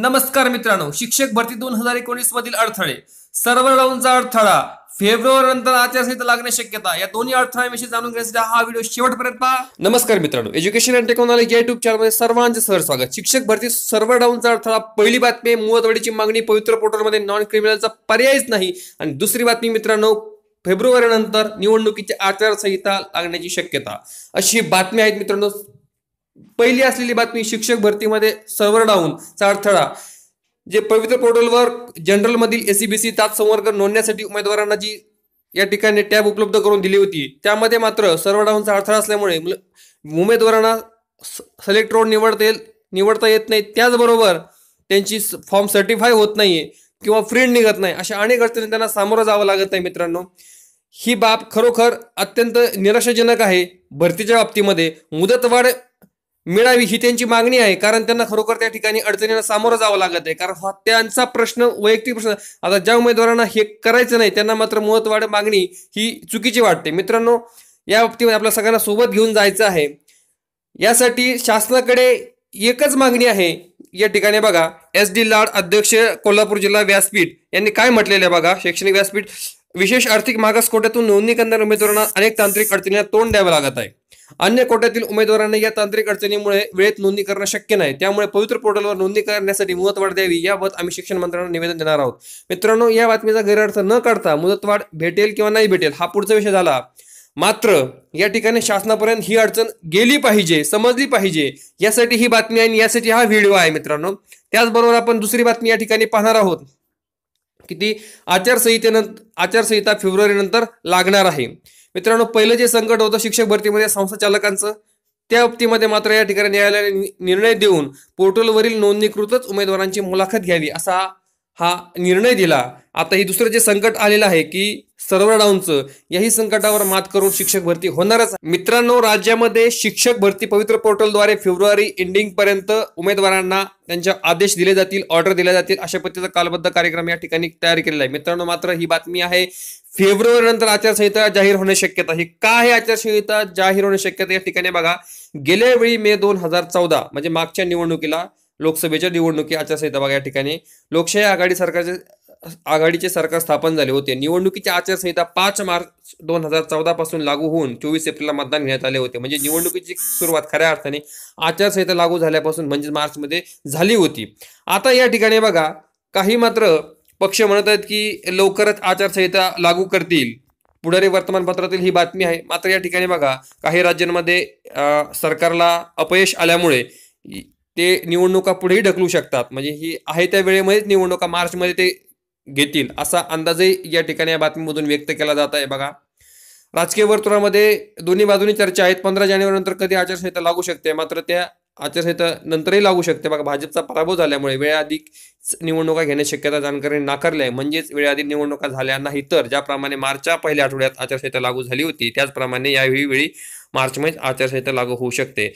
नमस्कार मित्रांनो शिक्षक भरती दोन हजार एकोणीस मधील अडथळे सर्व राऊंडचा अडथळा फेब्रुवारी नंतर आचारसंहिता लागण्याची शक्यता या दोन्ही अडथळ्याविषयी जाणून घेण्यासाठी हा व्हिडिओ शेवटपर्यंत पहा नमस्कार मित्रांनो एज्युकेशन अँड टेक्नॉलॉजी युट्यूब चॅनलमध्ये सर्वांचे सर स्वागत शिक्षक भरती सर्व डाऊनचा अडथळा पहिली बातमी मुवतवाडीची मागणी पवित्र पोर्टलमध्ये नॉन क्रिमिनलचा पर्यायच नाही आणि दुसरी बातमी मित्रांनो फेब्रुवारीनंतर निवडणुकीची आचारसंहिता लागण्याची शक्यता अशी बातमी आहेत मित्रांनो पहिली असलेली बातमी शिक्षक भरतीमध्ये सर्व्हर डाऊनचा अडथळा जे पवित्र पोर्टलवर जनरल मधील एसीबीसी तात संवर्ग नोंदण्यासाठी उमेदवारांना जी या ठिकाणी टॅब उपलब्ध करून दिली होती त्यामध्ये मात्र सर्व्हर डाऊनचा अडथळा असल्यामुळे उमेदवारांना सिलेक्ट रोड निवडता येईल निवडता येत नाही त्याचबरोबर त्यांची फॉर्म सर्टिफाय होत नाही किंवा फ्रीड निघत नाही अशा अनेक अडचणी त्यांना सामोरं जावं लागत नाही मित्रांनो ही बाब खरोखर अत्यंत निराशाजनक आहे भरतीच्या बाबतीमध्ये मुदतवाढ मिळावी ही त्यांची मागणी आहे कारण त्यांना खरोखर त्या ठिकाणी अडचणींना सामोरं जावं लागत आहे कारण हा त्यांचा प्रश्न वैयक्तिक प्रश्न आता ज्या उमेदवारांना हे करायचं नाही त्यांना मात्र मुहत्वाढ मागणी ही चुकीची वाटते मित्रांनो या बाबतीमध्ये आपल्या सगळ्यांना सोबत घेऊन जायचं आहे यासाठी शासनाकडे एकच मागणी आहे या ठिकाणी बघा एस डी लाड अध्यक्ष कोल्हापूर जिल्हा व्यासपीठ यांनी काय म्हटलेलं आहे बघा शैक्षणिक व्यासपीठ विशेष आर्थिक मागास कोट्यातून नोंदणी करणाऱ्या उमेदवारांना अनेक तांत्रिक अडचणींना तोंड द्यावं लागत आहे अन्य कोट्यातील उमेदवारांना या तांत्रिक अडचणीमुळे वेळेत नोंदणी करणं शक्य नाही त्यामुळे पवित्र पोर्टलवर नोंदणी करण्यासाठी मुदतवाढ द्यावी याबाबत आम्ही शिक्षण मंत्र्यांना निवेदन देणार आहोत मित्रांनो या बातमीचा गैरअर्थ न काढता मुदतवाढ भेटेल किंवा नाही भेटेल हा पुढचा विषय झाला मात्र या ठिकाणी शासनापर्यंत ही अडचण गेली पाहिजे समजली पाहिजे यासाठी ही बातमी आहे आणि यासाठी हा व्हिडिओ आहे मित्रांनो त्याचबरोबर आपण दुसरी बातमी या ठिकाणी पाहणार आहोत किती आचारसंहितेनंतर आचारसंहिता नंतर लागणार आहे मित्रांनो पहिलं जे संकट होतं शिक्षक भरतीमध्ये संस्था चालकांचं त्या बाबतीमध्ये मात्र या ठिकाणी न्यायालयाने निर्णय देऊन पोर्टलवरील नोंदणीकृतच उमेदवारांची मुलाखत घ्यावी असा हा निर्णय दिला आता हे दुसरं जे संकट आलेलं आहे की सर्व्हर डाऊनचं याही संकटावर मात करून शिक्षक भरती होणारच मित्रांनो राज्यामध्ये शिक्षक भरती पवित्र पोर्टलद्वारे फेब्रुवारी एंडिंग पर्यंत उमेदवारांना त्यांच्या आदेश दिले जातील ऑर्डर दिल्या जातील अशा पद्धतीचा कालबद्ध कार्यक्रम या ठिकाणी तयार केलेला आहे मित्रांनो मात्र ही बातमी आहे फेब्रुवारी नंतर आचारसंहिता जाहीर होणे शक्यता ही का आहे आचारसंहिता जाहीर होणे शक्यता या ठिकाणी बघा गेल्या वेळी मे दोन हजार चौदा म्हणजे मागच्या निवडणुकीला लोकसभेच्या निवडणुकी आचारसंहिता बघा या ठिकाणी लोकशाही आघाडी सरकारचे आघाडीचे सरकार स्थापन झाले होते निवडणुकीची आचारसंहिता पाच मार्च दोन हजार चौदा पासून लागू होऊन चोवीस एप्रिलला मतदान घेण्यात आले होते म्हणजे निवडणुकीची सुरुवात खऱ्या अर्थाने आचारसंहिता लागू झाल्यापासून म्हणजे मार्चमध्ये झाली होती आता या ठिकाणी बघा काही मात्र पक्ष म्हणत आहेत की लवकरच आचारसंहिता लागू करतील पुढारी वर्तमानपत्रातील ही बातमी आहे मात्र या ठिकाणी बघा काही राज्यांमध्ये सरकारला अपयश आल्यामुळे ते निवडणुका पुढेही ढकलू शकतात म्हणजे ही आहे त्या वेळेमध्येच निवडणुका मार्चमध्ये ते घेतील असा अंदाजही या ठिकाणी या बातमीमधून व्यक्त केला जात आहे बघा राजकीय वर्तुळामध्ये दोन्ही बाजूनी चर्चा आहेत पंधरा जानेवारी नंतर कधी आचारसंहिता लागू शकते मात्र त्या आचारसंहिता नंतरही लागू शकते बघा भाजपचा पराभव झाल्यामुळे वेळाआधी निवडणुका घेण्या शक्यता जाणकारी नाकारल्या आहे म्हणजेच वेळाआधी निवडणुका झाल्या नाही तर ज्याप्रमाणे मार्चच्या पहिल्या आठवड्यात आचारसंहिता लागू झाली होती त्याचप्रमाणे यावेळी वेळी मार्चमध्येच आचारसंहिता लागू होऊ शकते